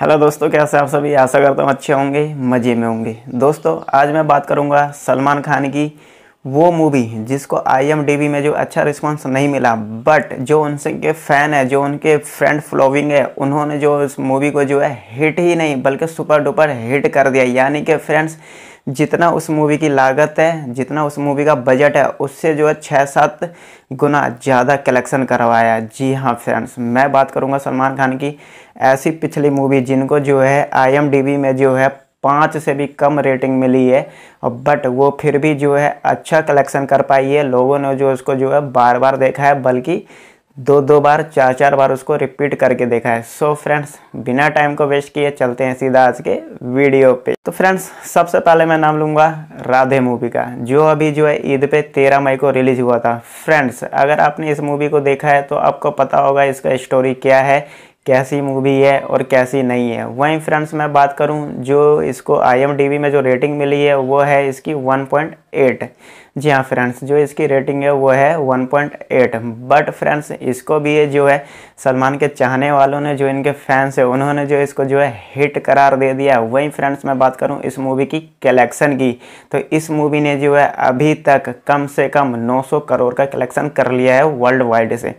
hello दोस्तों कैसे आप सभी आशा करता हूँ अच्छे होंगे मज़े में होंगे दोस्तों आज मैं बात करूँगा सलमान खान की वो मूवी जिसको आईएमडीबी में जो अच्छा रिस्पांस नहीं मिला बट जो उनसे के फ़ैन है जो उनके फ्रेंड फ्लोविंग है उन्होंने जो इस मूवी को जो है हिट ही नहीं बल्कि सुपर डुपर हिट कर दिया यानी कि फ्रेंड्स जितना उस मूवी की लागत है जितना उस मूवी का बजट है उससे जो है छः सात गुना ज़्यादा कलेक्शन करवाया जी हाँ फ्रेंड्स मैं बात करूँगा सलमान खान की ऐसी पिछली मूवी जिनको जो है आई में जो है पाँच से भी कम रेटिंग मिली है बट वो फिर भी जो है अच्छा कलेक्शन कर पाई है लोगों ने जो उसको जो है बार बार देखा है बल्कि दो दो बार चार चार बार उसको रिपीट करके देखा है सो so फ्रेंड्स बिना टाइम को वेस्ट किए चलते हैं सीधा आज के वीडियो पे तो फ्रेंड्स सबसे पहले मैं नाम लूंगा राधे मूवी का जो अभी जो है ईद पे तेरह मई को रिलीज हुआ था फ्रेंड्स अगर आपने इस मूवी को देखा है तो आपको पता होगा इसका स्टोरी क्या है कैसी मूवी है और कैसी नहीं है वहीं फ्रेंड्स मैं बात करूं जो इसको आई में जो रेटिंग मिली है वो है इसकी 1.8 जी हाँ फ्रेंड्स जो इसकी रेटिंग है वो है 1.8 बट फ्रेंड्स इसको भी जो है सलमान के चाहने वालों ने जो इनके फैंस है उन्होंने जो इसको जो है हिट करार दे दिया वहीं फ्रेंड्स मैं बात करूँ इस मूवी की कलेक्शन की तो इस मूवी ने जो है अभी तक कम से कम नौ करोड़ का कलेक्शन कर लिया है वर्ल्ड वाइड से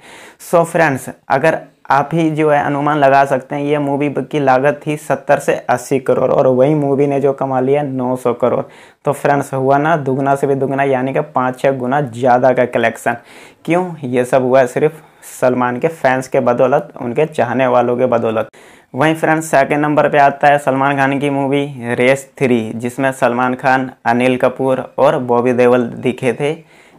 सो so फ्रेंड्स अगर आप ही जो है अनुमान लगा सकते हैं ये मूवी की लागत थी सत्तर से अस्सी करोड़ और वही मूवी ने जो कमा लिया नौ सौ करोड़ तो फ्रेंड्स हुआ ना दुगना से भी दुगना यानी कि पाँच छः गुना ज़्यादा का कलेक्शन क्यों ये सब हुआ है सिर्फ सलमान के फैंस के बदौलत उनके चाहने वालों के बदौलत वहीं फ्रेंड्स सेकेंड नंबर पर आता है सलमान खान की मूवी रेस थ्री जिसमें सलमान खान अनिल कपूर और बॉबी देवल दिखे थे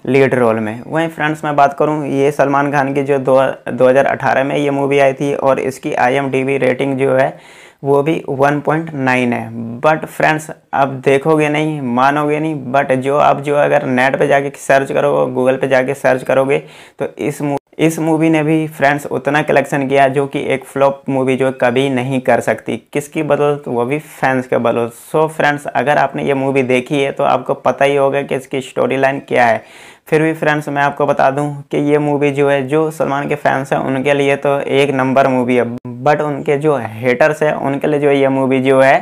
लीड रोल में वहीं फ्रेंड्स मैं बात करूं ये सलमान खान की जो दो अठारह में ये मूवी आई थी और इसकी आई रेटिंग जो है वो भी 1.9 है बट फ्रेंड्स आप देखोगे नहीं मानोगे नहीं बट जो आप जो अगर नेट पे जाके सर्च करोगे गूगल पे जाके सर्च करोगे तो इस इस मूवी ने भी फ्रेंड्स उतना कलेक्शन किया जो कि एक फ्लॉप मूवी जो कभी नहीं कर सकती किसकी बदौलत वो भी फैंस के बदौलत सो फ्रेंड्स अगर आपने ये मूवी देखी है तो आपको पता ही होगा कि इसकी स्टोरी लाइन क्या है फिर भी फ्रेंड्स मैं आपको बता दूं कि ये मूवी जो है जो सलमान के फैंस हैं उनके लिए तो एक नंबर मूवी है बट उनके जो हेटर्स हैं उनके लिए जो ये मूवी जो है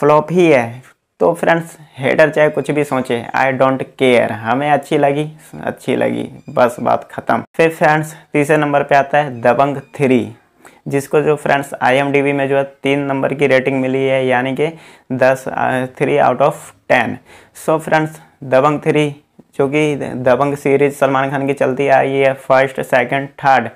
फ्लॉप ही है तो फ्रेंड्स हेडर चाहे कुछ भी सोचे आई डोंट केयर हमें अच्छी लगी अच्छी लगी बस बात ख़त्म फिर फ्रेंड्स तीसरे नंबर पे आता है दबंग थ्री जिसको जो फ्रेंड्स आईएमडीबी में जो है तीन नंबर की रेटिंग मिली है यानी कि दस three out of ten so friends Dabangg three जो कि दबंग सीरीज सलमान खान की चलती आई है first second third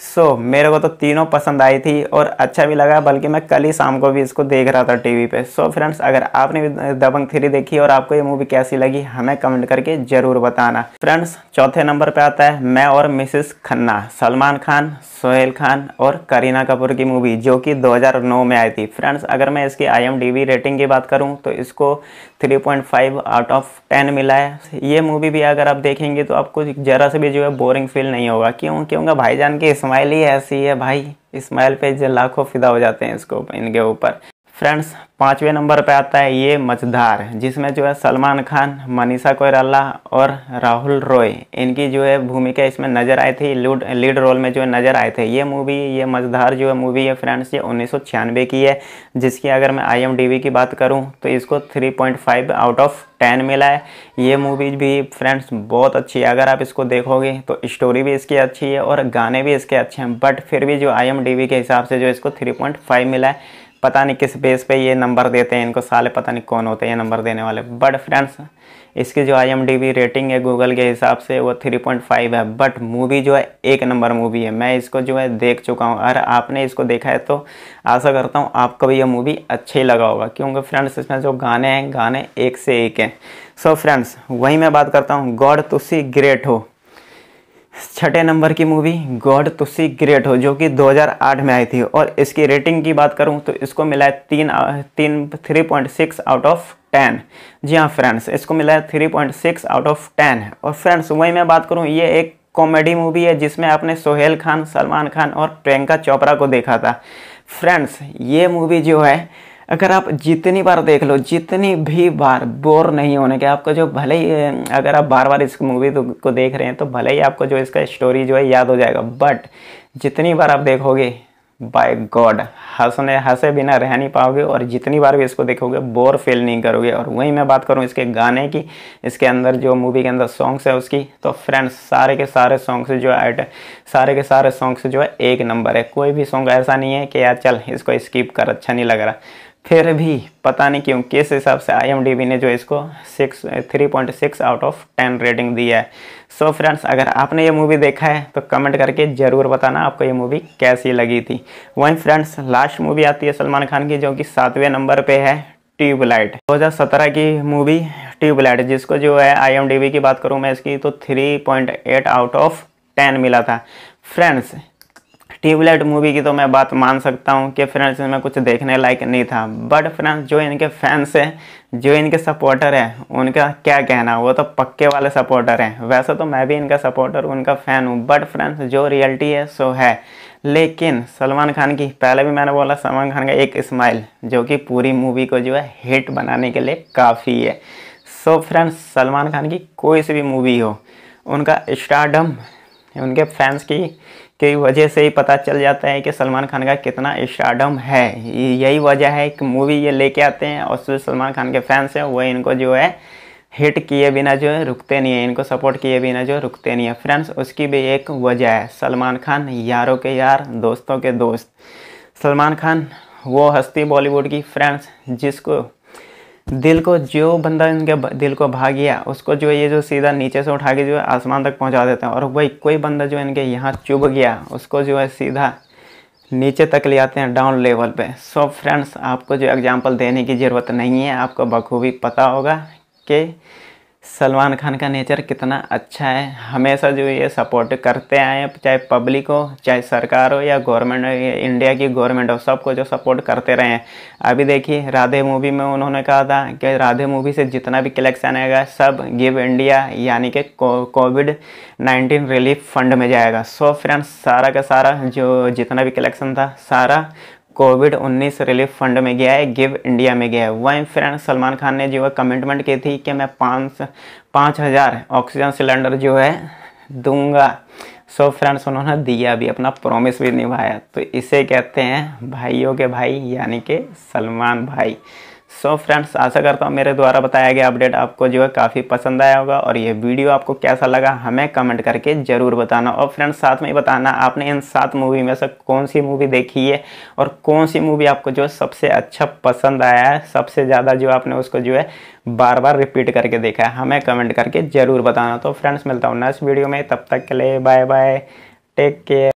so so, मेरे को तो तीनों पसंद आई थी और अच्छा भी लगा बल्कि मैं कल ही शाम को भी इसको देख रहा था टीवी पे सो so, फ्रेंड्स अगर आपने भी दबंग थ्री देखी और आपको ये मूवी कैसी लगी हमें कमेंट करके ज़रूर बताना फ्रेंड्स चौथे नंबर पे आता है मैं और मिसेस खन्ना सलमान खान सोहेल खान और करीना कपूर की मूवी जो कि दो में आई थी फ्रेंड्स अगर मैं इसकी आई रेटिंग की बात करूँ तो इसको थ्री आउट ऑफ टेन मिला है ये मूवी भी अगर आप देखेंगे तो आपको ज़रा से भी जो है बोरिंग फील नहीं होगा क्यों क्योंकि भाईजान के इस स्माइल ही ऐसी है भाई स्माइल पे लाखों फिदा हो जाते हैं इसको इनके ऊपर फ्रेंड्स पाँचवें नंबर पे आता है ये मझधार जिसमें जो है सलमान खान मनीषा कोयराला और राहुल रॉय इनकी जो है भूमिका इसमें नज़र आई थी लूड लीड रोल में जो है नज़र आए थे ये मूवी ये मझधार जो है मूवी है फ्रेंड्स ये उन्नीस की है जिसकी अगर मैं आई की बात करूँ तो इसको 3.5 आउट ऑफ टेन मिला है ये मूवी भी फ्रेंड्स बहुत अच्छी है अगर आप इसको देखोगे तो स्टोरी भी इसकी अच्छी है और गाने भी इसके अच्छे हैं बट फिर भी जो आई के हिसाब से जो इसको थ्री मिला है पता नहीं किस बेस पे ये नंबर देते हैं इनको साले पता नहीं कौन होते हैं नंबर देने वाले बट फ्रेंड्स इसकी जो आई रेटिंग है गूगल के हिसाब से वो 3.5 है बट मूवी जो है एक नंबर मूवी है मैं इसको जो है देख चुका हूँ अगर आपने इसको देखा है तो आशा करता हूँ आपको भी ये मूवी अच्छी लगा होगा क्योंकि फ्रेंड्स इसमें जो गाने हैं गाने एक से एक हैं सो फ्रेंड्स वही मैं बात करता हूँ गॉड तुसी ग्रेट हो छठे नंबर की मूवी गॉड तुसी ग्रेट हो जो कि 2008 में आई थी और इसकी रेटिंग की बात करूं तो इसको मिला है तीन तीन three point six out of ten जी हाँ फ्रेंड्स इसको मिला है three point six out of ten और फ्रेंड्स वही मैं बात करूं ये एक कॉमेडी मूवी है जिसमें आपने सोहेल खान सलमान खान और प्रियंका चोपड़ा को देखा था फ्रेंड्स ये मूवी जो है अगर आप जितनी बार देख लो जितनी भी बार बोर नहीं होने के आपको जो भले ही अगर आप बार बार इस मूवी तो, को देख रहे हैं तो भले ही आपको जो इसका स्टोरी जो है याद हो जाएगा बट जितनी बार आप देखोगे बाय गॉड हंसने हंसे बिना रह नहीं पाओगे और जितनी बार भी इसको देखोगे बोर फील नहीं करोगे और वहीं मैं बात करूँ इसके गाने की इसके अंदर जो मूवी के अंदर सॉन्ग्स है उसकी तो फ्रेंड्स सारे के सारे सॉन्ग्स जो है सारे के सारे सॉन्ग्स जो है एक नंबर है कोई भी सॉन्ग ऐसा नहीं है कि यार चल इसको स्किप कर अच्छा नहीं लग रहा फिर भी पता नहीं क्यों किस हिसाब से आईएमडीबी ने जो इसको six three point six out of ten rating दी है सो so फ्रेंड्स अगर आपने ये मूवी देखा है तो कमेंट करके ज़रूर बताना आपको ये मूवी कैसी लगी थी वहीं फ्रेंड्स लास्ट मूवी आती है सलमान खान की जो कि सातवें नंबर पे है ट्यूबलाइट सत्रह की मूवी ट्यूबलाइट जिसको जो है आई की बात करूँ मैं इसकी तो थ्री आउट ऑफ टेन मिला था फ्रेंड्स ट्यूबलाइट मूवी की तो मैं बात मान सकता हूँ कि फ्रेंड्स इसमें कुछ देखने लायक नहीं था बट फ्रेंड्स जो इनके फैंस हैं जो इनके सपोर्टर हैं उनका क्या कहना वो तो पक्के वाले सपोर्टर हैं वैसे तो मैं भी इनका सपोर्टर उनका फ़ैन हूँ बट फ्रेंड्स जो रियलिटी है सो है लेकिन सलमान खान की पहले भी मैंने बोला सलमान खान का एक स्माइल जो कि पूरी मूवी को जो है हिट बनाने के लिए काफ़ी है सो फ्रेंड्स सलमान खान की कोई सी भी मूवी हो उनका स्टारडम उनके फैंस की की वजह से ही पता चल जाता है कि सलमान खान का कितना स्टार्डम है यही वजह है कि मूवी ये लेके आते हैं और सलमान खान के फैंस हैं वो इनको जो है हिट किए बिना जो है रुकते नहीं है इनको सपोर्ट किए बिना जो रुकते नहीं है फ्रेंड्स उसकी भी एक वजह है सलमान खान यारों के यार दोस्तों के दोस्त सलमान खान वो हस्ती बॉलीवुड की फ्रेंड्स जिसको दिल को जो बंदा इनके दिल को भाग गया उसको जो ये जो सीधा नीचे से उठा के जो है आसमान तक पहुंचा देते हैं और वही कोई बंदा जो इनके यहाँ चुभ गया उसको जो है सीधा नीचे तक ले आते हैं डाउन लेवल पे सो so फ्रेंड्स आपको जो एग्जांपल देने की ज़रूरत नहीं है आपको बखूबी पता होगा कि सलमान खान का नेचर कितना अच्छा है हमेशा जो ये सपोर्ट करते आए हैं चाहे पब्लिक हो चाहे सरकार हो या गवर्नमेंट हो इंडिया की गवर्नमेंट हो सबको जो सपोर्ट करते रहे हैं अभी देखिए राधे मूवी में उन्होंने कहा था कि राधे मूवी से जितना भी कलेक्शन आएगा सब गिव इंडिया यानी कि कोविड नाइन्टीन रिलीफ फंड में जाएगा सो फ्रेंड्स सारा का सारा जो जितना भी कलेक्शन था सारा कोविड 19 रिलीफ फंड में गया है गिव इंडिया में गया है वही फ्रेंड सलमान खान ने जो है कमिटमेंट की थी कि मैं पाँच पाँच हज़ार ऑक्सीजन सिलेंडर जो है दूंगा सो so फ्रेंड्स उन्होंने दिया भी अपना प्रॉमिस भी निभाया तो इसे कहते हैं भाइयों के भाई यानी कि सलमान भाई सो so फ्रेंड्स आशा करता हूँ मेरे द्वारा बताया गया अपडेट आपको जो है काफ़ी पसंद आया होगा और ये वीडियो आपको कैसा लगा हमें कमेंट करके ज़रूर बताना और फ्रेंड्स साथ में ही बताना आपने इन सात मूवी में से कौन सी मूवी देखी है और कौन सी मूवी आपको जो सबसे अच्छा पसंद आया है सबसे ज़्यादा जो आपने उसको जो है बार बार रिपीट करके देखा है हमें कमेंट करके ज़रूर बताना तो फ्रेंड्स मिलता हूँ नेक्स्ट वीडियो में तब तक के लिए बाय बाय टेक केयर